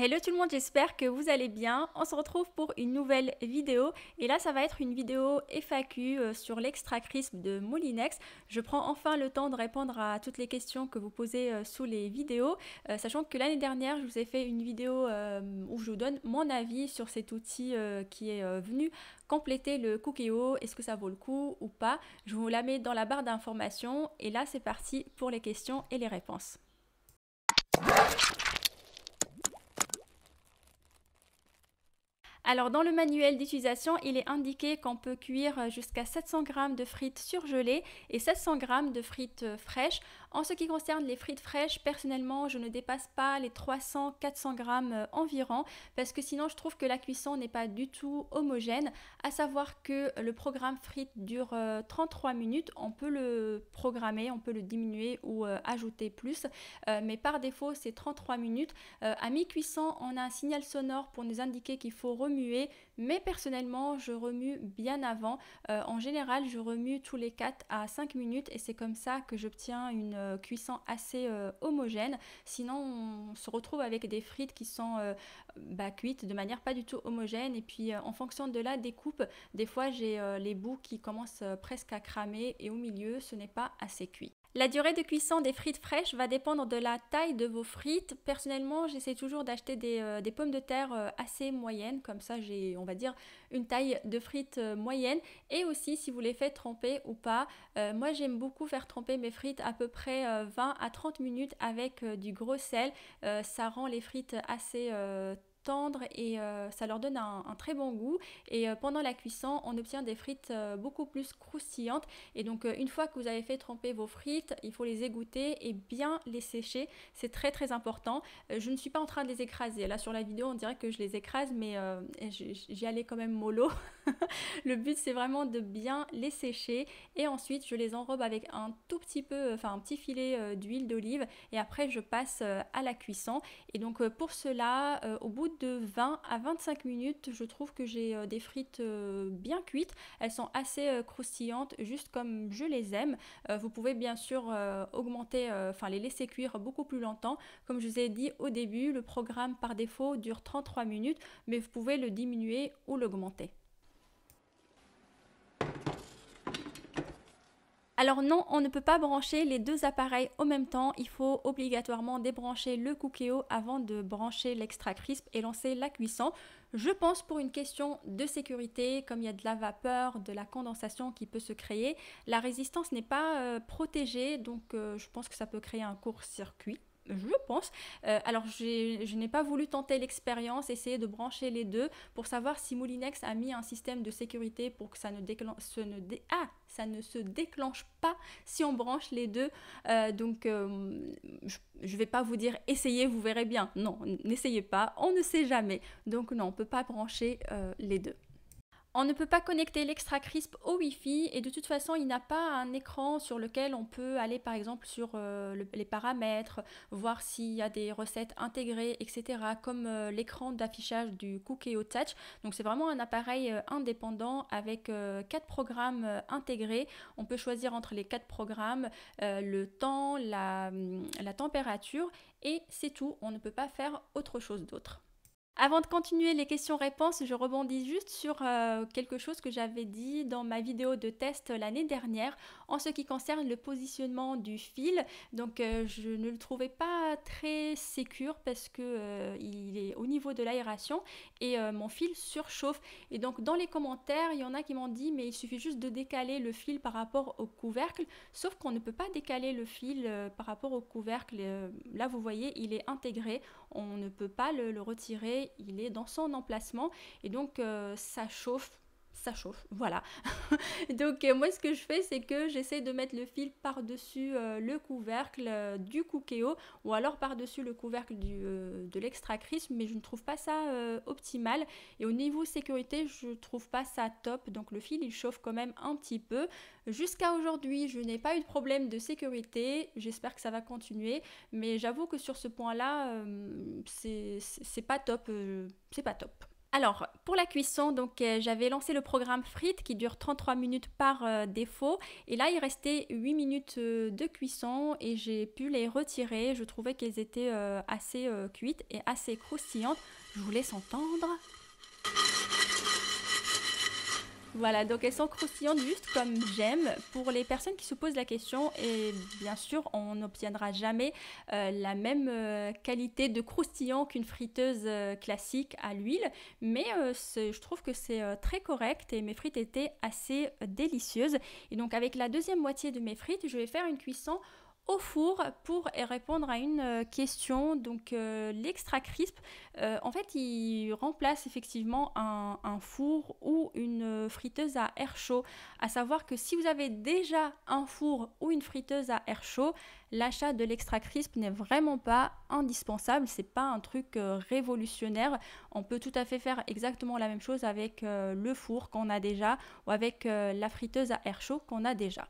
Hello tout le monde, j'espère que vous allez bien. On se retrouve pour une nouvelle vidéo et là ça va être une vidéo FAQ euh, sur l'extra crisp de Moulinex. Je prends enfin le temps de répondre à toutes les questions que vous posez euh, sous les vidéos, euh, sachant que l'année dernière je vous ai fait une vidéo où je vous donne mon avis sur cet outil qui est venu compléter le Cookéo, est-ce que ça vaut le coup ou pas. Je vous la mets dans la barre d'informations et là c'est parti pour les questions et les réponses. Alors dans le manuel d'utilisation, il est indiqué qu'on peut cuire euh, jusqu'à 700 g de frites surgelées et 700 g de frites euh, fraîches. En ce qui concerne les frites fraîches, personnellement, je ne dépasse pas les 300-400 g euh, environ parce que sinon je trouve que la cuisson n'est pas du tout homogène, à savoir que le programme frites dure 33 minutes, on peut le programmer, on peut le diminuer ou ajouter plus, mais par défaut c'est 33 minutes. à mi-cuisson, on a un signal sonore pour nous indiquer qu'il faut remuer mais personnellement, je remue bien avant. Euh, en général, je remue tous les 4 à 5 minutes et c'est comme ça que j'obtiens une euh, cuisson assez euh, homogène. Sinon, on se retrouve avec des frites qui sont bah, cuites de manière pas du tout homogène. Et puis, en fonction de la découpe, des fois, j'ai les bouts qui commencent presque à cramer et au milieu, ce n'est pas assez cuit. La durée de cuisson des frites fraîches va dépendre de la taille de vos frites. Personnellement, j'essaie toujours d'acheter des, euh, pommes de terre euh, assez moyennes, comme ça j'ai, on va dire, une taille de frites euh, moyenne. Et aussi si vous les faites tremper ou pas. moi, j'aime beaucoup faire tremper mes frites à peu près 20 à 30 minutes avec du gros sel. ça rend les frites assez et euh, ça leur donne un, très bon goût. Et euh, pendant la cuisson, on obtient des frites euh, beaucoup plus croustillantes. Et donc une fois que vous avez fait tremper vos frites, il faut les égoutter et bien les sécher. C'est très très important. je ne suis pas en train de les écraser. Là sur la vidéo, on dirait que je les écrase, mais j'y allais quand même mollo. le but c'est vraiment de bien les sécher et ensuite je les enrobe avec un tout petit peu, enfin un petit filet d'huile d'olive et après je passe à la cuisson. Et donc pour cela, au bout de de 20 à 25 minutes, je trouve que j'ai euh, des frites euh, bien cuites. Elles sont assez euh, croustillantes, juste comme je les aime. vous pouvez bien sûr augmenter, enfin les laisser cuire beaucoup plus longtemps. Comme je vous ai dit au début, le programme par défaut dure 33 minutes, mais vous pouvez le diminuer ou l'augmenter. Alors non, on ne peut pas brancher les deux appareils au même temps. Il faut obligatoirement débrancher le Cookéo avant de brancher l'extra crisp et lancer la cuisson. Je pense pour une question de sécurité, comme il y a de la vapeur, de la condensation qui peut se créer, la résistance n'est pas euh, protégée, donc euh, je pense que ça peut créer un court-circuit je pense. Euh, alors, je n'ai pas voulu tenter l'expérience, essayer de brancher les deux pour savoir si Moulinex a mis un système de sécurité pour que ça ne, déclenche, ne ah, ça ne se déclenche pas si on branche les deux. Euh, donc, euh, je ne vais pas vous dire essayez, vous verrez bien. Non, n'essayez pas, on ne sait jamais. Donc, non, on ne peut pas brancher les deux. On ne peut pas connecter l'extra crisp au Wi-Fi et de toute façon il n'a pas un écran sur lequel on peut aller par exemple sur euh, les paramètres, voir s'il y a des recettes intégrées, etc. comme euh, l'écran d'affichage du Cookeo Touch. Donc c'est vraiment un appareil euh, indépendant avec quatre programmes intégrés. On peut choisir entre les quatre programmes le temps, hum, la température et c'est tout. On ne peut pas faire autre chose d'autre. Avant de continuer les questions-réponses, je rebondis juste sur euh, quelque chose que j'avais dit dans ma vidéo de test l'année dernière en ce qui concerne le positionnement du fil. Donc euh, je ne le trouvais pas très sécure parce que euh, est au niveau de l'aération et mon fil surchauffe. Et donc dans les commentaires, il y en a qui m'ont dit mais il suffit juste de décaler le fil par rapport au couvercle, sauf qu'on ne peut pas décaler le fil par rapport au couvercle. là vous voyez, il est intégré on ne peut pas le, retirer, il est dans son emplacement et donc euh, ça chauffe ça chauffe, voilà. Donc euh, moi ce que je fais c'est que j'essaie de mettre le fil par-dessus euh, le couvercle euh, du cookéo, ou alors par-dessus le couvercle du, de l'Extracrisme, mais je ne trouve pas ça optimal et au niveau sécurité je trouve pas ça top donc le fil il chauffe quand même un petit peu. Jusqu'à aujourd'hui je n'ai pas eu de problème de sécurité, j'espère que ça va continuer mais j'avoue que sur ce point là c'est pas top, c'est pas top. Alors, pour la cuisson, donc euh, j'avais lancé le programme frites qui dure 33 minutes par euh, défaut. Et là, il restait 8 minutes euh, de cuisson et j'ai pu les retirer. Je trouvais qu'elles étaient assez cuites et assez croustillantes. Je vous laisse entendre. Voilà, donc elles sont croustillantes juste comme j'aime. Pour les personnes qui se posent la question, et bien sûr, on n'obtiendra jamais euh, la même euh, qualité de croustillant qu'une friteuse euh, classique à l'huile, mais je trouve que c'est très correct et mes frites étaient assez délicieuses. Et donc avec la deuxième moitié de mes frites, je vais faire une cuisson au four pour répondre à une euh, question. Donc euh, l'extra crisp, euh, en fait, il remplace effectivement un, four ou une friteuse à air chaud. À savoir que si vous avez déjà un four ou une friteuse à air chaud, l'achat de l'extra crisp n'est vraiment pas indispensable. C'est pas un truc révolutionnaire. On peut tout à fait faire exactement la même chose avec le four qu'on a déjà ou avec la friteuse à air chaud qu'on a déjà.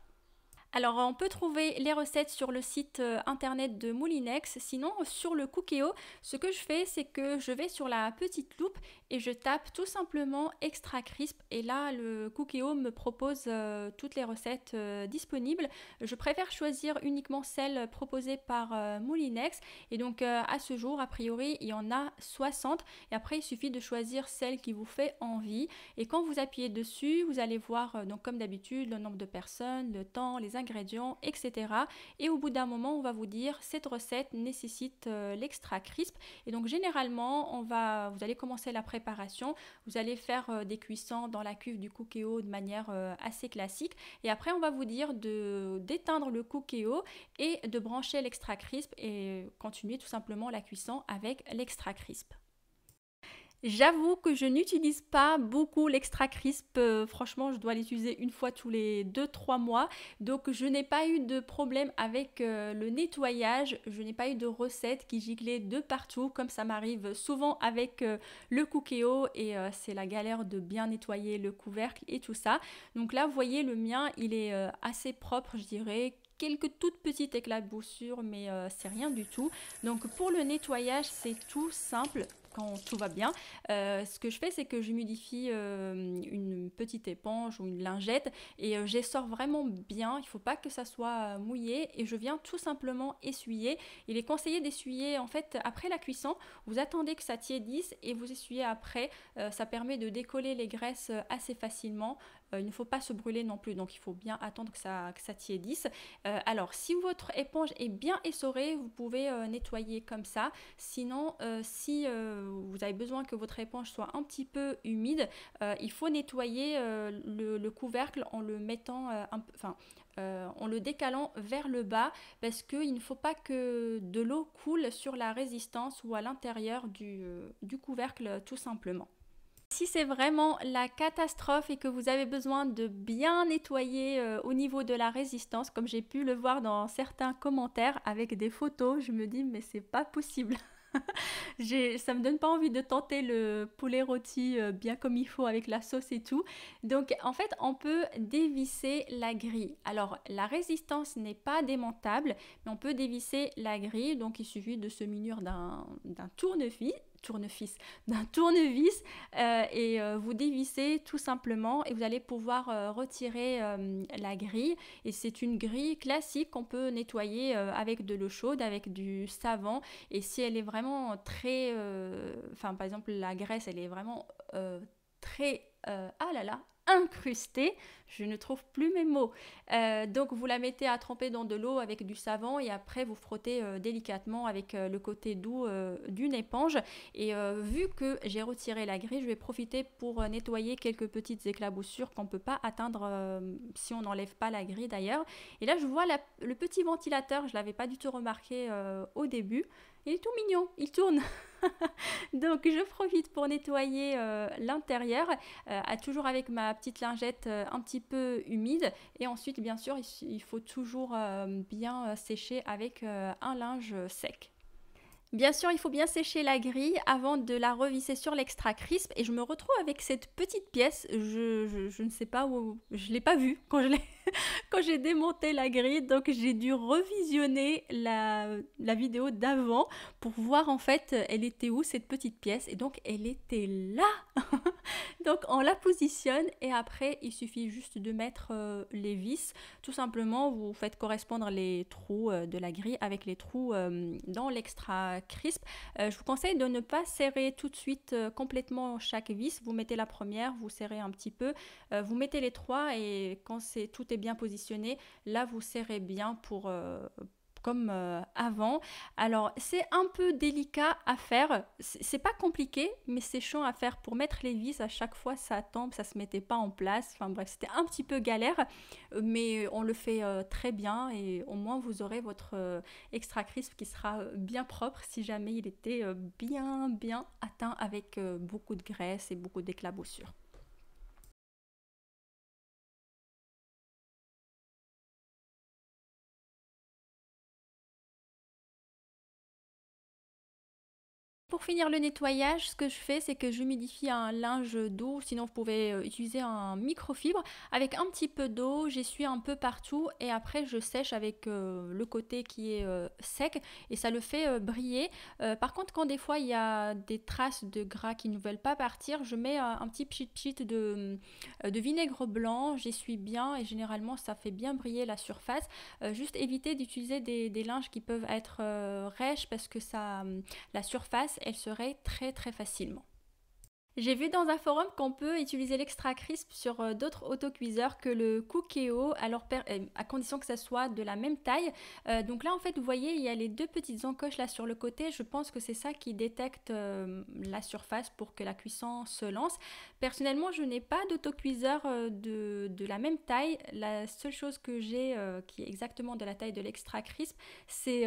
Alors on peut trouver les recettes sur le site euh, internet de Moulinex, sinon sur le Cookeo, ce que je fais c'est que je vais sur la petite loupe et je tape tout simplement extra crisp et là le Cookeo me propose euh, toutes les recettes euh, disponibles. Je préfère choisir uniquement celles proposées par Moulinex et donc à ce jour a priori il y en a 60 et après il suffit de choisir celle qui vous fait envie et quand vous appuyez dessus vous allez voir donc comme d'habitude le nombre de personnes, le temps, les ingrédients, etc. Et au bout d'un moment, on va vous dire cette recette nécessite euh, l'extra crisp. Et donc généralement, on va, vous allez commencer la préparation, vous allez faire euh, des cuissons dans la cuve du cookéo de manière euh, assez classique. Et après, on va vous dire de d'éteindre le cookéo et de brancher l'extra crisp et continuer tout simplement la cuisson avec l'extra crisp. J'avoue que je n'utilise pas beaucoup l'extra crisp. Euh, franchement, je dois l'utiliser une fois tous les 2-3 mois. Donc, je n'ai pas eu de problème avec euh, le nettoyage. Je n'ai pas eu de recette qui giglait de partout, comme ça m'arrive souvent avec euh, le Cookéo. Et c'est la galère de bien nettoyer le couvercle et tout ça. Donc là, vous voyez, le mien, il est assez propre, je dirais quelques toutes petites éclats de boussure mais c'est rien du tout. Donc pour le nettoyage, c'est tout simple quand tout va bien, euh, ce que je fais, c'est que je modifie euh, une petite éponge ou une lingette et euh, j'essore vraiment bien. Il ne faut pas que ça soit mouillé et je viens tout simplement essuyer. Il est conseillé d'essuyer en fait après la cuisson. Vous attendez que ça tiédisse et vous essuyez après. ça permet de décoller les graisses assez facilement euh, il ne faut pas se brûler non plus, donc il faut bien attendre que ça, que tiédisse. Euh, alors, si votre éponge est bien essorée, vous pouvez euh, nettoyer comme ça. Sinon, si vous avez besoin que votre éponge soit un petit peu humide, il faut nettoyer le, couvercle en le mettant, enfin, en le décalant vers le bas parce qu'il ne faut pas que de l'eau coule sur la résistance ou à l'intérieur du couvercle tout simplement. Si c'est vraiment la catastrophe et que vous avez besoin de bien nettoyer euh, au niveau de la résistance, comme j'ai pu le voir dans certains commentaires avec des photos, je me dis mais c'est pas possible. ça me donne pas envie de tenter le poulet rôti euh, bien comme il faut avec la sauce et tout. Donc en fait, on peut dévisser la grille. Alors la résistance n'est pas démontable, mais on peut dévisser la grille. Donc il suffit de se munir d'un tournevis tournevis, d'un tournevis euh, et euh, vous dévissez tout simplement et vous allez pouvoir euh, retirer la grille et c'est une grille classique qu'on peut nettoyer avec de l'eau chaude, avec du savon et si elle est vraiment très, enfin par exemple la graisse elle est vraiment très, ah là là, incrustée. Je ne trouve plus mes mots. Euh, donc vous la mettez à tremper dans de l'eau avec du savon et après vous frottez euh, délicatement avec euh, le côté doux d'une éponge. Et vu que j'ai retiré la grille, je vais profiter pour nettoyer quelques petites éclaboussures qu'on ne peut pas atteindre si on n'enlève pas la grille d'ailleurs. Et là je vois le petit ventilateur, je ne l'avais pas du tout remarqué au début. Il est tout mignon, il tourne Donc je profite pour nettoyer euh, l'intérieur, euh, toujours avec ma petite lingette euh, un petit peu humide. Et ensuite, bien sûr, il, faut toujours bien sécher avec un linge sec. Bien sûr, il faut bien sécher la grille avant de la revisser sur l'extra crisp. Et je me retrouve avec cette petite pièce. Je, je ne sais pas où. Je ne l'ai pas vue quand je l'ai. quand j'ai démonté la grille. Donc j'ai dû revisionner la, vidéo d'avant pour voir en fait elle était où cette petite pièce. Et donc elle était là. donc on la positionne et après il suffit juste de mettre euh, les vis. Tout simplement vous faites correspondre les trous euh, de la grille avec les trous euh, dans l'extra crisp. je vous conseille de ne pas serrer tout de suite complètement chaque vis. Vous mettez la première, vous serrez un petit peu, vous mettez les trois et quand c'est tout est bien positionné, là vous serrez bien pour, euh, comme euh, avant. Alors c'est un peu délicat à faire, c'est pas compliqué, mais c'est chiant à faire pour mettre les vis à chaque fois ça tombe, ça se mettait pas en place. Enfin bref, c'était un petit peu galère, mais on le fait euh, très bien et au moins vous aurez votre extra crisp qui sera bien propre si jamais il était bien bien atteint avec beaucoup de graisse et beaucoup d'éclaboussures. Pour finir le nettoyage, ce que je fais, c'est que j'humidifie un linge d'eau, sinon vous pouvez euh, utiliser un microfibre. Avec un petit peu d'eau, j'essuie un peu partout et après je sèche avec euh, le côté qui est euh, sec et ça le fait briller. par contre, quand des fois il y a des traces de gras qui ne veulent pas partir, je mets un petit pchit pchit de, vinaigre blanc, j'essuie bien et généralement ça fait bien briller la surface. juste éviter d'utiliser des, linges qui peuvent être rêches parce que ça, hum, la surface elle serait très très facilement. J'ai vu dans un forum qu'on peut utiliser l'extra crisp sur euh, d'autres autocuiseurs que le Cookeo, alors euh, à condition que ça soit de la même taille. Euh, donc là, en fait, vous voyez, il y a les deux petites encoches là sur le côté. Je pense que c'est ça qui détecte la surface pour que la cuisson se lance. Personnellement, je n'ai pas d'autocuiseur de, de, la même taille. La seule chose que j'ai qui est exactement de la taille de l'extra crisp, c'est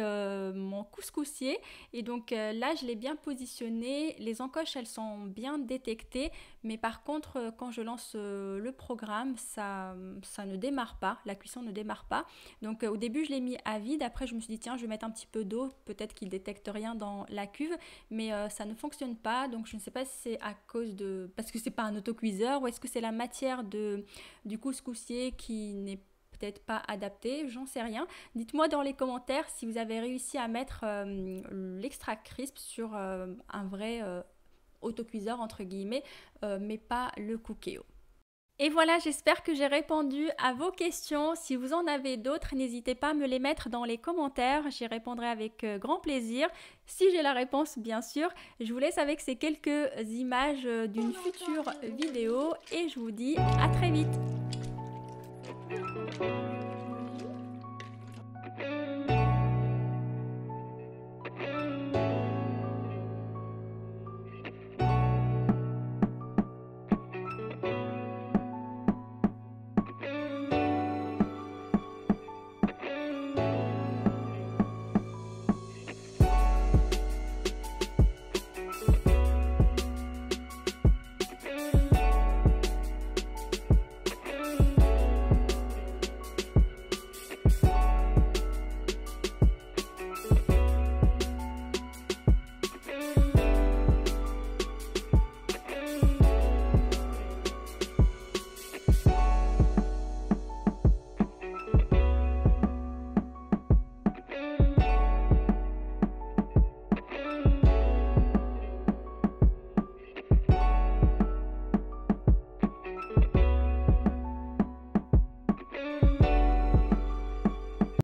mon couscoussier. Et donc là, je l'ai bien positionné. Les encoches, elles sont bien détectées détecté Mais par contre, euh, quand je lance euh, le programme, ça, ça ne démarre pas, la cuisson ne démarre pas. Donc euh, au début, je l'ai mis à vide. Après, je me suis dit, tiens, je vais mettre un petit peu d'eau. Peut-être qu'il détecte rien dans la cuve. Mais ça ne fonctionne pas. Donc je ne sais pas si c'est à cause de... Parce que c'est pas un autocuiseur ou est-ce que c'est la matière de, du couscoussier qui n'est peut-être pas adapté, j'en sais rien. Dites-moi dans les commentaires si vous avez réussi à mettre l'extract l'extra crisp sur un vrai autocuiseur entre guillemets, euh, mais pas le Cookéo. Et voilà, j'espère que j'ai répondu à vos questions. Si vous en avez d'autres, n'hésitez pas à me les mettre dans les commentaires. J'y répondrai avec euh, grand plaisir. Si j'ai la réponse, bien sûr. Je vous laisse avec ces quelques images euh, d'une future vidéo et je vous dis à très vite.